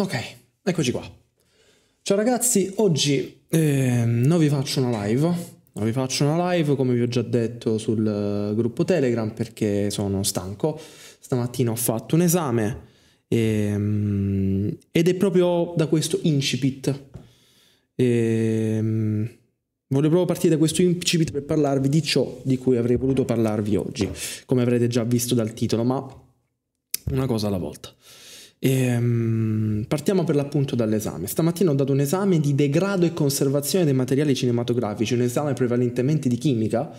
Ok, eccoci qua. Ciao ragazzi, oggi eh, non vi faccio una live, non vi faccio una live come vi ho già detto sul eh, gruppo Telegram perché sono stanco. Stamattina ho fatto un esame ehm, ed è proprio da questo incipit. Ehm, Voglio proprio partire da questo incipit per parlarvi di ciò di cui avrei voluto parlarvi oggi, come avrete già visto dal titolo, ma una cosa alla volta. E, ehm, partiamo per l'appunto dall'esame. Stamattina ho dato un esame di degrado e conservazione dei materiali cinematografici, un esame prevalentemente di chimica,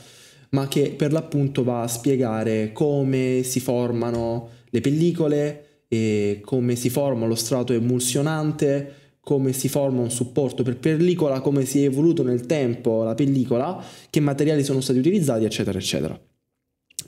ma che per l'appunto va a spiegare come si formano le pellicole, come si forma lo strato emulsionante, come si forma un supporto per pellicola, come si è evoluto nel tempo la pellicola, che materiali sono stati utilizzati, eccetera, eccetera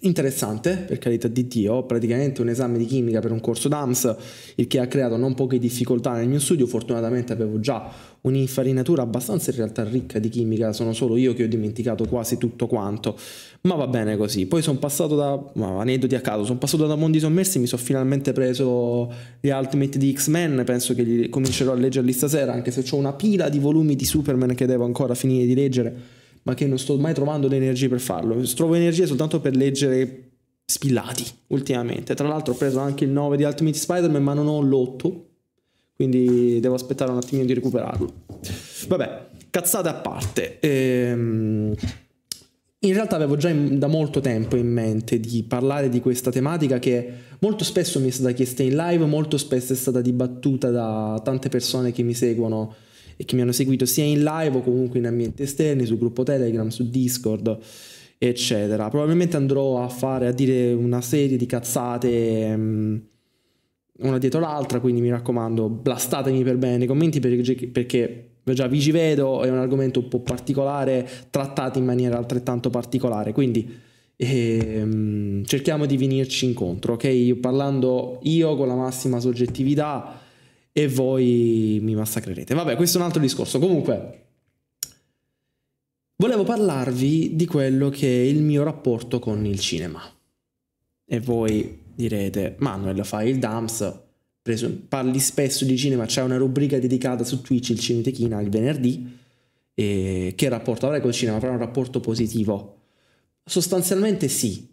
interessante, per carità di Dio, praticamente un esame di chimica per un corso DAMS, il che ha creato non poche difficoltà nel mio studio, fortunatamente avevo già un'infarinatura abbastanza in realtà ricca di chimica, sono solo io che ho dimenticato quasi tutto quanto, ma va bene così. Poi sono passato da, aneddoti a caso, sono passato da mondi sommersi, mi sono finalmente preso gli Ultimate di X-Men, penso che li comincerò a leggerli stasera, anche se ho una pila di volumi di Superman che devo ancora finire di leggere ma che non sto mai trovando le energie per farlo. Trovo energie soltanto per leggere spillati ultimamente. Tra l'altro ho preso anche il 9 di Ultimate Spider-Man, ma non ho l'8, quindi devo aspettare un attimino di recuperarlo. Vabbè, cazzate a parte. Ehm... In realtà avevo già da molto tempo in mente di parlare di questa tematica che molto spesso mi è stata chiesta in live, molto spesso è stata dibattuta da tante persone che mi seguono e che mi hanno seguito sia in live o comunque in ambienti esterni, sul gruppo Telegram, su Discord, eccetera. Probabilmente andrò a fare, a dire una serie di cazzate... Um, una dietro l'altra, quindi mi raccomando, blastatemi per bene nei commenti perché, perché già vi ci vedo, è un argomento un po' particolare, trattato in maniera altrettanto particolare, quindi ehm, cerchiamo di venirci incontro, ok? Io parlando io con la massima soggettività, e voi mi massacrerete. Vabbè, questo è un altro discorso. Comunque, volevo parlarvi di quello che è il mio rapporto con il cinema. E voi direte, Manuel, fai il DAMS, parli spesso di cinema, c'è una rubrica dedicata su Twitch, il Cinetechina, il venerdì. E che rapporto avrai col cinema? Avrai un rapporto positivo? Sostanzialmente sì,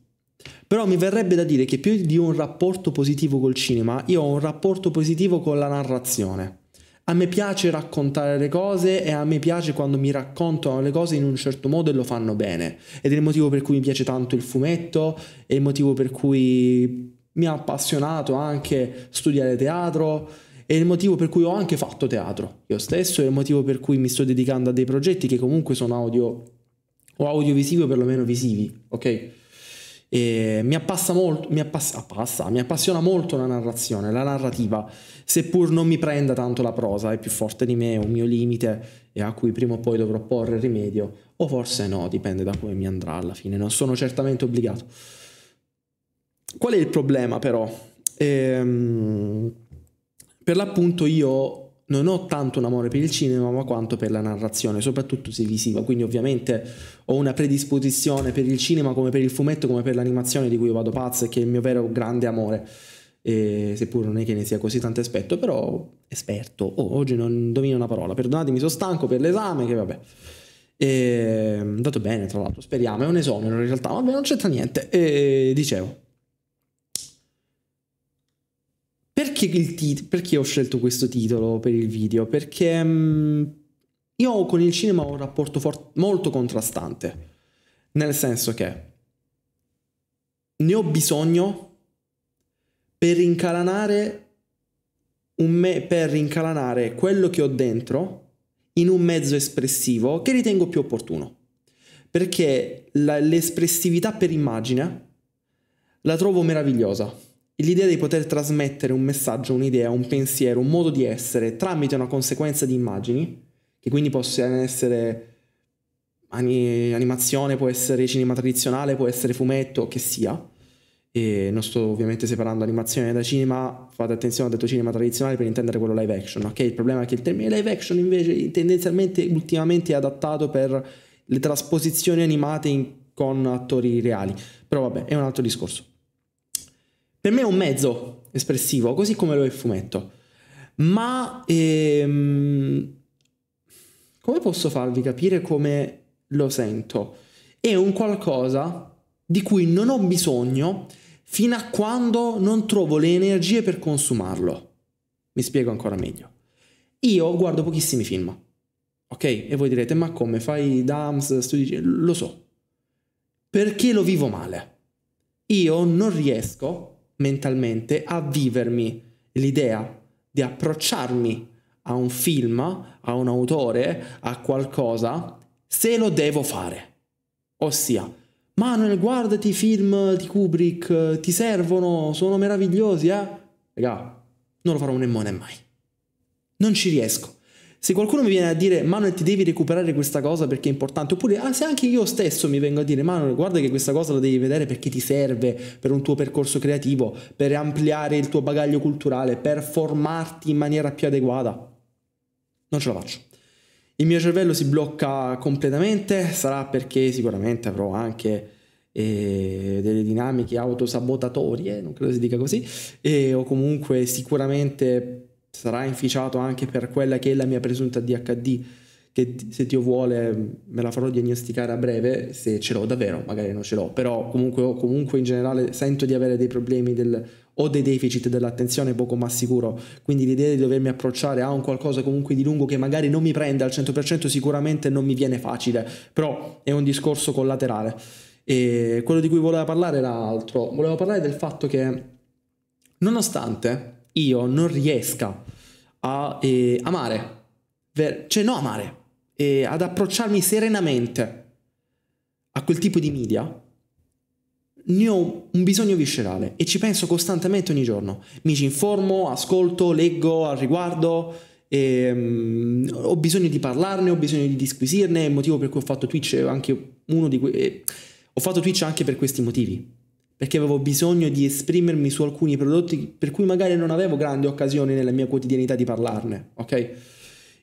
però mi verrebbe da dire che più di un rapporto positivo col cinema, io ho un rapporto positivo con la narrazione. A me piace raccontare le cose e a me piace quando mi raccontano le cose in un certo modo e lo fanno bene. Ed è il motivo per cui mi piace tanto il fumetto, è il motivo per cui mi ha appassionato anche studiare teatro, è il motivo per cui ho anche fatto teatro. Io stesso è il motivo per cui mi sto dedicando a dei progetti che comunque sono audio o audiovisivi o perlomeno visivi, ok? E mi, appassa molto, mi, appass- appassa, mi appassiona molto la narrazione, la narrativa, seppur non mi prenda tanto la prosa, è più forte di me, è un mio limite e a cui prima o poi dovrò porre rimedio, o forse no, dipende da come mi andrà alla fine, non sono certamente obbligato. Qual è il problema però? Ehm, per l'appunto io non ho tanto un amore per il cinema ma quanto per la narrazione, soprattutto se visiva, quindi ovviamente ho una predisposizione per il cinema come per il fumetto, come per l'animazione di cui vado pazzo e che è il mio vero grande amore, e, seppur non è che ne sia così tanto esperto, però esperto, oh, oggi non domino una parola, perdonatemi, sono stanco per l'esame che vabbè. Ehm, è andato bene tra l'altro, speriamo, è un esonero in realtà, vabbè non c'entra niente, e, dicevo. perché, tit- perché ho scelto questo titolo per il video? Perché mh, mm, io con il cinema ho un rapporto for- molto contrastante, nel senso che ne ho bisogno per incalanare, me- per incalanare quello che ho dentro in un mezzo espressivo che ritengo più opportuno. Perché la- l'espressività per immagine la trovo meravigliosa l'idea di poter trasmettere un messaggio, un'idea, un pensiero, un modo di essere tramite una conseguenza di immagini, che quindi possono essere animazione, può essere cinema tradizionale, può essere fumetto, che sia. E non sto ovviamente separando animazione da cinema, fate attenzione, ho detto cinema tradizionale per intendere quello live action, ok? Il problema è che il termine live action invece tendenzialmente ultimamente è adattato per le trasposizioni animate in, con attori reali, però vabbè, è un altro discorso. Per me è un mezzo espressivo, così come lo è il fumetto. Ma ehm, come posso farvi capire come lo sento? È un qualcosa di cui non ho bisogno fino a quando non trovo le energie per consumarlo. Mi spiego ancora meglio. Io guardo pochissimi film, ok? E voi direte, ma come fai DAMS, studi... Lo so. Perché lo vivo male. Io non riesco mentalmente a vivermi l'idea di approcciarmi a un film, a un autore, a qualcosa, se lo devo fare. Ossia, Manuel, guardati i film di Kubrick, ti servono, sono meravigliosi, eh? Raga, non lo farò nemmeno mai. Non ci riesco. Se qualcuno mi viene a dire Manuel ti devi recuperare questa cosa perché è importante, oppure ah, se anche io stesso mi vengo a dire Manuel guarda che questa cosa la devi vedere perché ti serve per un tuo percorso creativo, per ampliare il tuo bagaglio culturale, per formarti in maniera più adeguata, non ce la faccio. Il mio cervello si blocca completamente, sarà perché sicuramente avrò anche eh, delle dinamiche autosabotatorie, non credo si dica così, e, o comunque sicuramente sarà inficiato anche per quella che è la mia presunta DHD, che se Dio vuole me la farò diagnosticare a breve, se ce l'ho davvero, magari non ce l'ho, però comunque, comunque in generale sento di avere dei problemi del, o dei deficit dell'attenzione poco ma sicuro, quindi l'idea di dovermi approcciare a un qualcosa comunque di lungo che magari non mi prende al 100% sicuramente non mi viene facile, però è un discorso collaterale. E quello di cui volevo parlare era altro, volevo parlare del fatto che nonostante io non riesca a eh, amare, ver- cioè no amare, eh, ad approcciarmi serenamente a quel tipo di media, ne ho un bisogno viscerale e ci penso costantemente ogni giorno. Mi ci informo, ascolto, leggo al riguardo, e, ehm, ho bisogno di parlarne, ho bisogno di disquisirne, è il motivo per cui ho fatto Twitch anche uno di quei... Eh, ho fatto Twitch anche per questi motivi perché avevo bisogno di esprimermi su alcuni prodotti per cui magari non avevo grande occasione nella mia quotidianità di parlarne, ok?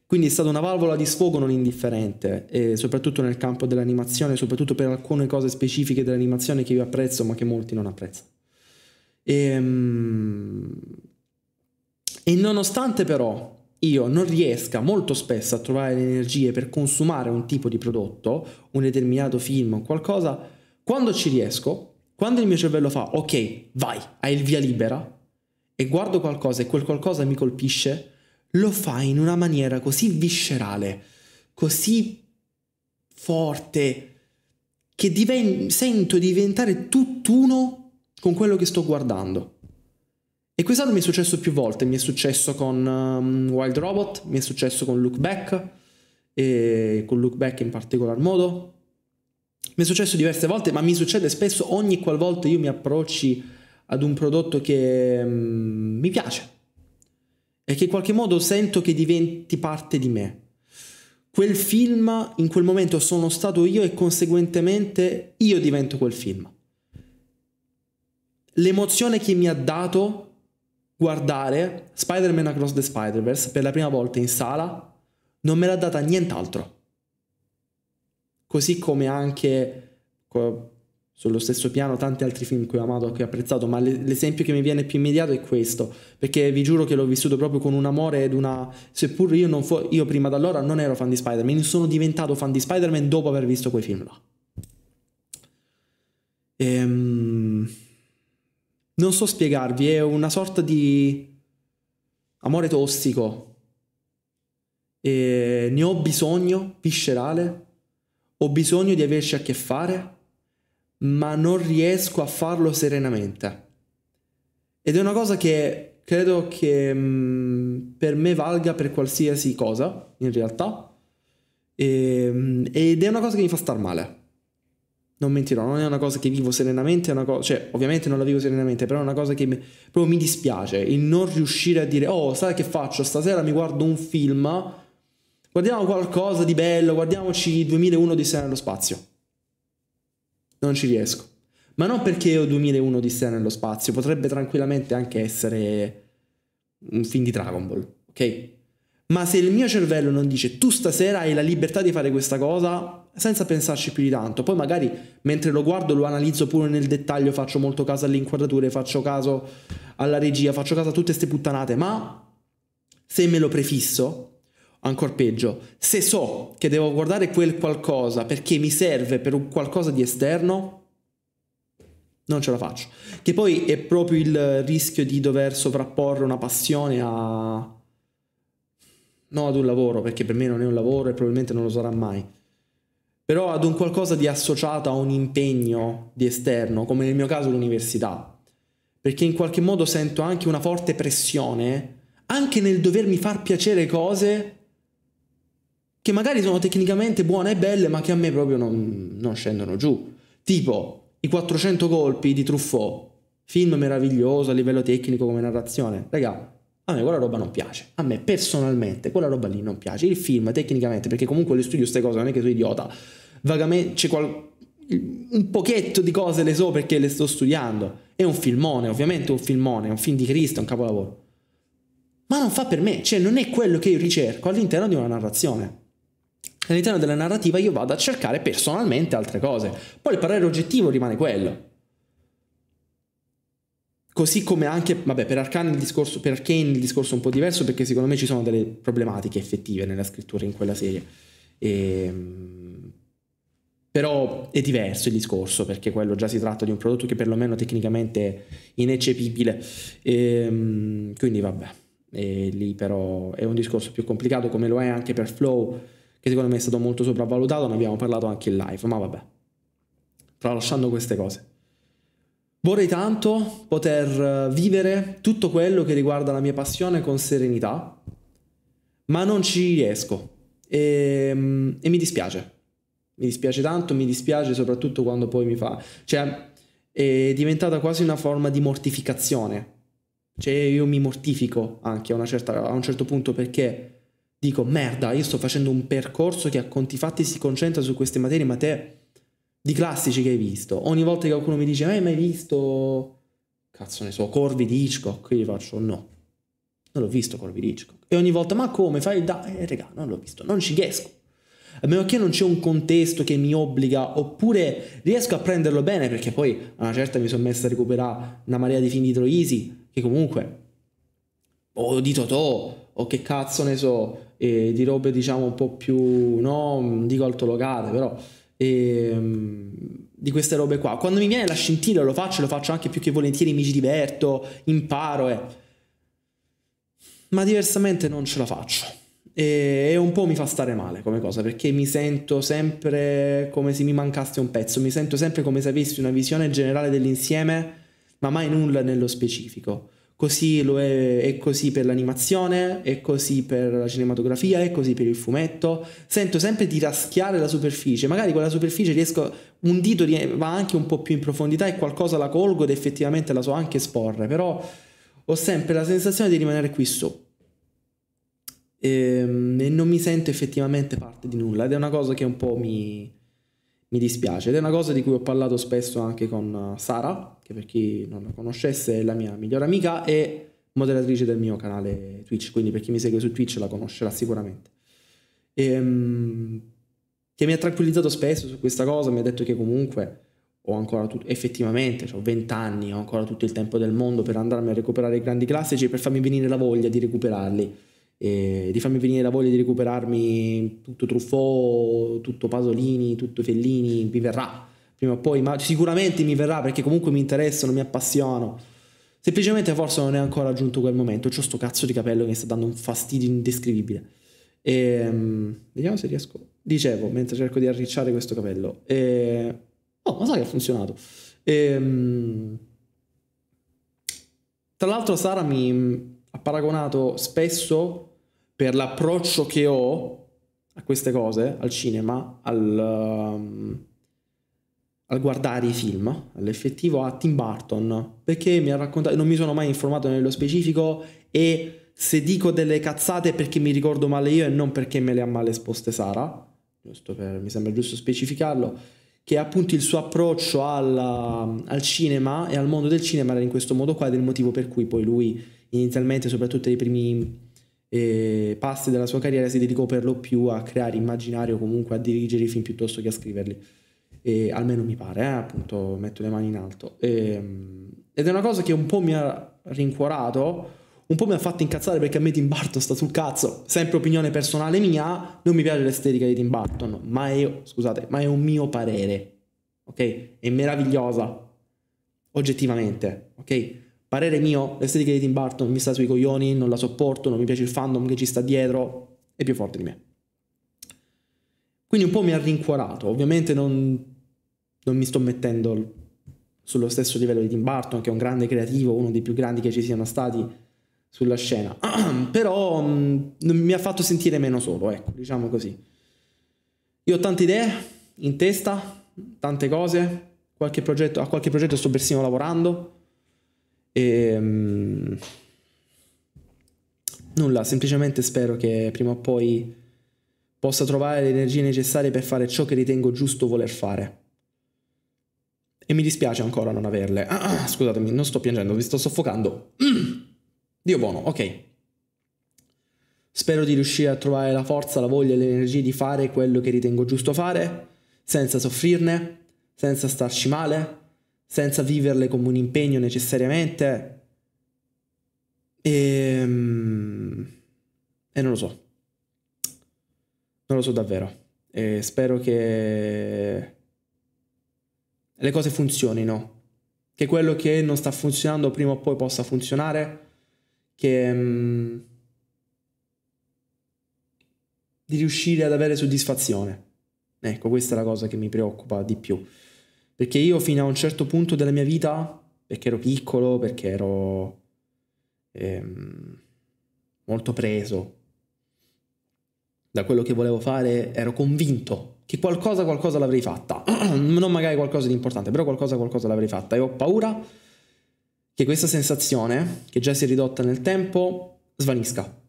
Quindi è stata una valvola di sfogo non indifferente, soprattutto nel campo dell'animazione, soprattutto per alcune cose specifiche dell'animazione che io apprezzo ma che molti non apprezzano. E, ehm, e nonostante però io non riesca molto spesso a trovare le energie per consumare un tipo di prodotto, un determinato film o qualcosa, quando ci riesco, quando il mio cervello fa, ok, vai, hai il via libera, e guardo qualcosa e quel qualcosa mi colpisce, lo fa in una maniera così viscerale, così forte, che diven- sento diventare tutt'uno con quello che sto guardando. E questo mi è successo più volte, mi è successo con um, Wild Robot, mi è successo con Look Back, e con Look Back in particolar modo, mi è successo diverse volte, ma mi succede spesso ogni qualvolta io mi approcci ad un prodotto che mm, mi piace e che in qualche modo sento che diventi parte di me. Quel film, in quel momento sono stato io e conseguentemente io divento quel film. L'emozione che mi ha dato guardare Spider-Man Across the Spider-Verse per la prima volta in sala non me l'ha data nient'altro così come anche sullo stesso piano tanti altri film che ho amato e che ho apprezzato, ma l'esempio che mi viene più immediato è questo, perché vi giuro che l'ho vissuto proprio con un amore ed una... seppur io, non fo... io prima da allora non ero fan di Spider-Man, sono diventato fan di Spider-Man dopo aver visto quei film là. Ehm... Non so spiegarvi, è una sorta di amore tossico. E ne ho bisogno, viscerale, ho bisogno di averci a che fare, ma non riesco a farlo serenamente. Ed è una cosa che credo che mh, mhmm, per me valga per qualsiasi cosa, in realtà. E, ehm, mh, ed è una cosa che mi fa star male. Non mentirò, non è una cosa che vivo serenamente, co- cioè ovviamente non la vivo serenamente, però è una cosa che mi, proprio mi dispiace, il non riuscire a dire, oh sai che faccio, stasera mi guardo un film Guardiamo qualcosa di bello, guardiamoci 2001 di Sera nello spazio. Non ci riesco. Ma non perché ho 2001 di Sera nello spazio, potrebbe tranquillamente anche essere un film di Dragon Ball, ok? Ma se il mio cervello non dice tu stasera hai la libertà di fare questa cosa, senza pensarci più di tanto, poi magari mentre lo guardo lo analizzo pure nel dettaglio, faccio molto caso alle inquadrature, faccio caso alla regia, faccio caso a tutte queste puttanate, ma se me lo prefisso, Ancora peggio, se so che devo guardare quel qualcosa perché mi serve per un qualcosa di esterno, non ce la faccio. Che poi è proprio il rischio di dover sovrapporre una passione a... No, ad un lavoro, perché per me non è un lavoro e probabilmente non lo sarà mai. Però ad un qualcosa di associato a un impegno di esterno, come nel mio caso l'università. Perché in qualche modo sento anche una forte pressione, anche nel dovermi far piacere cose che magari sono tecnicamente buone e belle, ma che a me proprio non, non scendono giù. Tipo i 400 colpi di Truffaut, film meraviglioso a livello tecnico come narrazione. Raga, a me quella roba non piace. A me personalmente quella roba lì non piace. Il film tecnicamente, perché comunque le studio queste cose, non è che sono idiota. Vagamente c'è qual... un pochetto di cose le so perché le sto studiando. È un filmone, ovviamente è un filmone, è un film di Cristo, è un capolavoro. Ma non fa per me, cioè non è quello che io ricerco all'interno di una narrazione all'interno della narrativa io vado a cercare personalmente altre cose. Poi il parere oggettivo rimane quello. Così come anche, vabbè, per Arcane il discorso, per Arcane il discorso è un po' diverso perché secondo me ci sono delle problematiche effettive nella scrittura in quella serie. E, ehm, però è diverso il discorso perché quello già si tratta di un prodotto che perlomeno tecnicamente è ineccepibile. E, ehm, quindi vabbè, lì però è un discorso più complicato come lo è anche per Flow che secondo me è stato molto sopravvalutato, ne abbiamo parlato anche in live, ma vabbè, tralasciando queste cose. Vorrei tanto poter eh, vivere tutto quello che riguarda la mia passione con serenità, ma non ci riesco e, ehm, e mi dispiace. Mi dispiace tanto, mi dispiace soprattutto quando poi mi fa... Cioè, è diventata quasi una forma di mortificazione. Cioè, io mi mortifico anche a, certa, a un certo punto perché dico merda, io sto facendo un percorso che a conti fatti si concentra su queste materie, ma te di classici che hai visto. Ogni volta che qualcuno mi dice eh, "Ma hai mai visto cazzo ne so, Corvi di Hitchcock?" io gli faccio "No. Non l'ho visto Corvi di Hitchcock". E ogni volta "Ma come fai da eh, regà, non l'ho visto, non ci riesco". A meno che non c'è un contesto che mi obbliga, oppure riesco a prenderlo bene, perché poi a una certa mi sono messa a recuperare una marea di film di Troisi, che comunque o boh, di Totò, o che cazzo ne so, e di robe diciamo un po' più, no, dico altolocate, però e, ehm, di queste robe qua. Quando mi viene la scintilla lo faccio, lo faccio anche più che volentieri, mi ci diverto, imparo, eh. ma diversamente non ce la faccio. E, e un po' mi fa stare male come cosa, perché mi sento sempre come se mi mancasse un pezzo, mi sento sempre come se avessi una visione generale dell'insieme, ma mai nulla nello specifico. Così lo è, è così per l'animazione, è così per la cinematografia, è così per il fumetto. Sento sempre di raschiare la superficie, magari con la superficie riesco, un dito va anche un po' più in profondità e qualcosa la colgo ed effettivamente la so anche esporre, però ho sempre la sensazione di rimanere qui sopra ehm, e, non mi sento effettivamente parte di nulla ed è una cosa che un po' mi, mi dispiace ed è una cosa di cui ho parlato spesso anche con eh, Sara, che per chi non la conoscesse è la mia migliore amica e moderatrice del mio canale Twitch, quindi per chi mi segue su Twitch la conoscerà sicuramente. E, um, che mi ha tranquillizzato spesso su questa cosa, mi ha detto che comunque ho ancora tutto, effettivamente, cioè ho 20 anni, ho ancora tutto il tempo del mondo per andarmi a recuperare i grandi classici e per farmi venire la voglia di recuperarli eh, di farmi venire la voglia di recuperarmi tutto Truffaut, tutto Pasolini, tutto Fellini, mi verrà prima o poi, ma sicuramente mi verrà perché comunque mi interessano, mi appassionano. Semplicemente forse non è ancora giunto quel momento, ho sto cazzo di capello che mi sta dando un fastidio indescrivibile. E, ehm, vediamo se riesco. Dicevo, mentre cerco di arricciare questo capello. E, ehm, oh, ma sai che ha funzionato. E, ehm, tra l'altro Sara mi, paragonato spesso per l'approccio che ho a queste cose, al cinema, al, um, al guardare i film, all'effettivo a Tim Burton, perché mi ha raccontato, non mi sono mai informato nello specifico e se dico delle cazzate è perché mi ricordo male io e non perché me le ha male esposte Sara, giusto per, mi sembra giusto specificarlo, che appunto il suo approccio al, al cinema e al mondo del cinema era in questo modo qua ed è il motivo per cui poi lui inizialmente, soprattutto nei primi eh, passi della sua carriera, si dedicò per lo più a creare immaginario, comunque a dirigere i film piuttosto che a scriverli. E, almeno mi pare, eh, appunto, metto le mani in alto. E, ehm, ed è una cosa che un po' mi ha rincuorato, un po' mi ha fatto incazzare perché a me Tim Burton sta sul cazzo, sempre opinione personale mia, non mi piace l'estetica di Tim Burton, ma è, scusate, ma è un mio parere, ok? È meravigliosa, oggettivamente, ok? Parere mio, l'estetica di Tim Burton mi sta sui coglioni, non la sopporto, non mi piace il fandom che ci sta dietro, è più forte di me. Quindi un po' mi ha rincuorato, ovviamente non, non mi sto mettendo sullo stesso livello di Tim Burton, che è un grande creativo, uno dei più grandi che ci siano stati sulla scena, però mh, mm, mi ha fatto sentire meno solo, ecco, diciamo così. Io ho tante idee in testa, tante cose, qualche progetto, a qualche progetto sto persino lavorando, e, um, nulla, semplicemente spero che prima o poi possa trovare le energie necessarie per fare ciò che ritengo giusto voler fare. E mi dispiace ancora non averle. Ah, ah scusatemi, non sto piangendo, vi sto soffocando. Mm. Dio buono, ok. Spero di riuscire a trovare la forza, la voglia e le di fare quello che ritengo giusto fare, senza soffrirne, senza starci male, senza viverle come un impegno necessariamente. E, ehm, e non lo so. Non lo so davvero. E spero che le cose funzionino. Che quello che non sta funzionando prima o poi possa funzionare. Che mm, di riuscire ad avere soddisfazione. Ecco, questa è la cosa che mi preoccupa di più. Perché io fino a un certo punto della mia vita, perché ero piccolo, perché ero ehm, molto preso da quello che volevo fare, ero convinto che qualcosa, qualcosa l'avrei fatta. non magari qualcosa di importante, però qualcosa, qualcosa l'avrei fatta. E ho paura che questa sensazione, che già si è ridotta nel tempo, svanisca.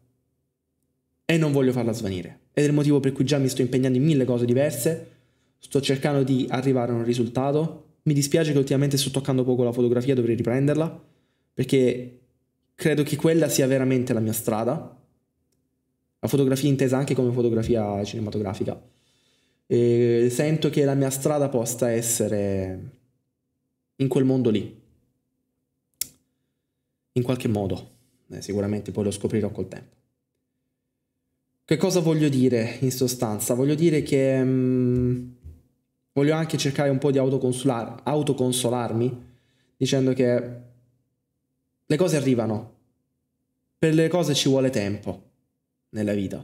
E non voglio farla svanire. Ed è il motivo per cui già mi sto impegnando in mille cose diverse Sto cercando di arrivare a un risultato. Mi dispiace che ultimamente sto toccando poco la fotografia, dovrei riprenderla, perché credo che quella sia veramente la mia strada. La fotografia intesa anche come fotografia cinematografica. E sento che la mia strada possa essere in quel mondo lì. In qualche modo. Eh, sicuramente poi lo scoprirò col tempo. Che cosa voglio dire in sostanza? Voglio dire che... Mh, mm, voglio anche cercare un po' di autoconsolarmi dicendo che le cose arrivano, per le cose ci vuole tempo nella vita.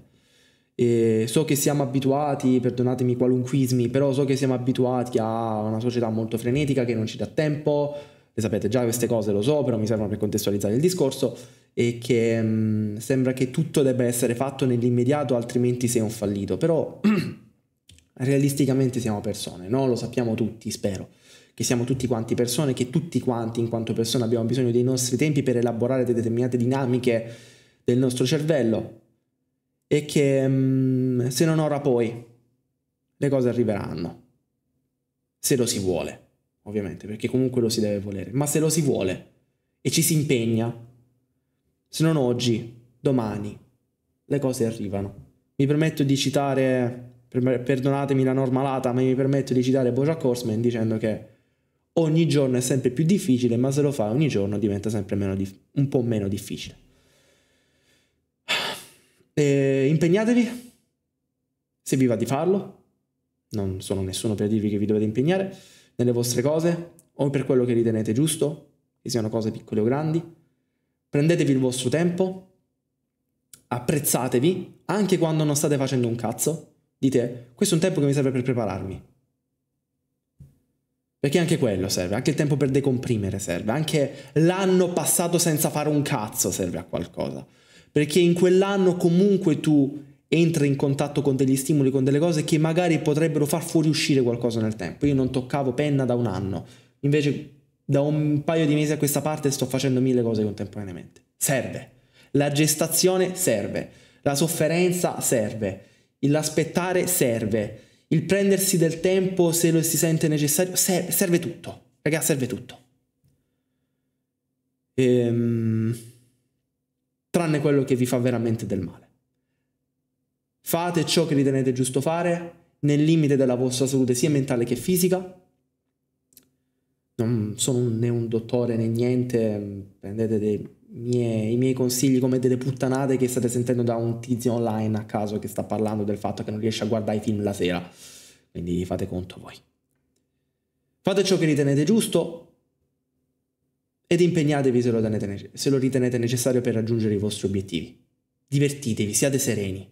E so che siamo abituati, perdonatemi qualunquismi, però so che siamo abituati a una società molto frenetica che non ci dà tempo, le sapete già queste cose, lo so, però mi servono per contestualizzare il discorso, e che mh, mm, sembra che tutto debba essere fatto nell'immediato, altrimenti sei un fallito. Però realisticamente siamo persone, no? Lo sappiamo tutti, spero, che siamo tutti quanti persone, che tutti quanti in quanto persone abbiamo bisogno dei nostri tempi per elaborare determinate dinamiche del nostro cervello e che mm, se non ora poi le cose arriveranno, se lo si vuole, ovviamente, perché comunque lo si deve volere, ma se lo si vuole e ci si impegna, se non oggi, domani, le cose arrivano. Mi permetto di citare perdonatemi la normalata, ma mi permetto di citare Bojack Horseman dicendo che ogni giorno è sempre più difficile, ma se lo fai ogni giorno diventa sempre meno dif- un po' meno difficile. E impegnatevi, se vi va di farlo, non sono nessuno per dirvi che vi dovete impegnare nelle vostre cose o per quello che ritenete giusto, che siano cose piccole o grandi. Prendetevi il vostro tempo, apprezzatevi anche quando non state facendo un cazzo, di te, questo è un tempo che mi serve per prepararmi. Perché anche quello serve, anche il tempo per decomprimere serve, anche l'anno passato senza fare un cazzo serve a qualcosa. Perché in quell'anno comunque tu entri in contatto con degli stimoli, con delle cose che magari potrebbero far fuoriuscire qualcosa nel tempo. Io non toccavo penna da un anno, invece da un paio di mesi a questa parte sto facendo mille cose contemporaneamente. Serve. La gestazione serve, la sofferenza serve l'aspettare serve, il prendersi del tempo se lo si sente necessario serve, tutto, Ragazzi, serve tutto. Ehm, tranne quello che vi fa veramente del male. Fate ciò che ritenete giusto fare nel limite della vostra salute sia mentale che fisica non sono né un dottore né niente, mm, prendete dei mie, i miei consigli come delle puttanate che state sentendo da un tizio online a caso che sta parlando del fatto che non riesce a guardare i film la sera. Quindi fate conto voi. Fate ciò che ritenete giusto ed impegnatevi se lo, tenete, se lo ritenete necessario per raggiungere i vostri obiettivi. Divertitevi, siate sereni.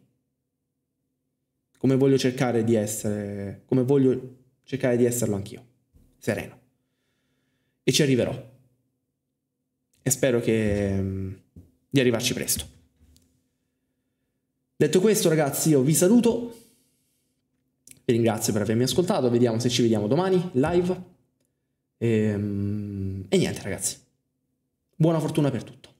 Come voglio cercare di essere, come voglio cercare di esserlo anch'io. Sereno e ci arriverò. E spero che, mm, di arrivarci presto. Detto questo, ragazzi, io vi saluto. Vi ringrazio per avermi ascoltato. Vediamo se ci vediamo domani live. E, ehm, e niente, ragazzi. Buona fortuna per tutto.